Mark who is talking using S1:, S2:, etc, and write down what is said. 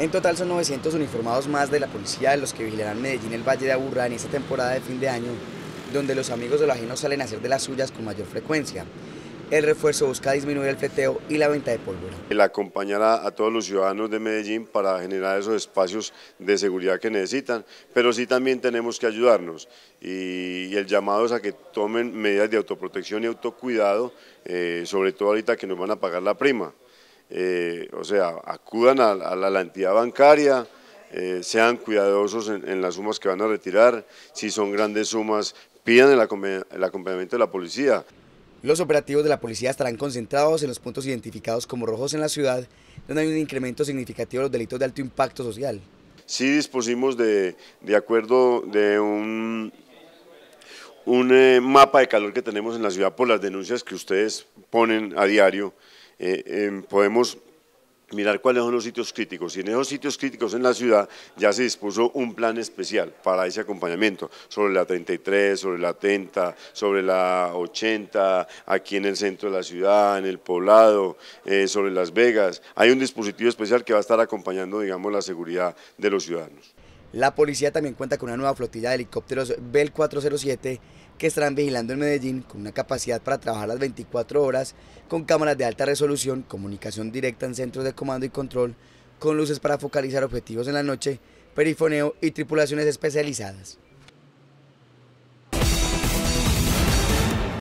S1: En total son 900 uniformados más de la policía de los que vigilarán Medellín el Valle de Aburrá en esta temporada de fin de año, donde los amigos de los ajenos salen a hacer de las suyas con mayor frecuencia. El refuerzo busca disminuir el feteo y la venta de pólvora.
S2: El acompañar a, todos los ciudadanos de Medellín para generar esos espacios de seguridad que necesitan, pero sí también tenemos que ayudarnos y, el llamado es a que tomen medidas de autoprotección y autocuidado, eh, sobre todo ahorita que nos van a pagar la prima. Eh, o sea, acudan a, la entidad bancaria, eh, sean cuidadosos en, las sumas que van a retirar, si son grandes sumas, pidan el, acompañamiento de la policía.
S1: Los operativos de la policía estarán concentrados en los puntos identificados como rojos en la ciudad, donde hay un incremento significativo de los delitos de alto impacto social.
S2: Sí dispusimos de, acuerdo de un, un eh, mapa de calor que tenemos en la ciudad por las denuncias que ustedes ponen a diario, eh, em, podemos mirar cuáles son los sitios críticos. Y en esos sitios críticos en la ciudad ya se dispuso un plan especial para ese acompañamiento, sobre la 33, sobre la 30, sobre la 80, aquí en el centro de la ciudad, en el poblado, eh, sobre Las Vegas. Hay un dispositivo especial que va a estar acompañando, digamos, la seguridad de los ciudadanos.
S1: La policía también cuenta con una nueva flotilla de helicópteros Bell 407 que estarán vigilando en Medellín con una capacidad para trabajar las 24 horas, con cámaras de alta resolución, comunicación directa en centros de comando y control, con luces para focalizar objetivos en la noche, perifoneo y tripulaciones especializadas.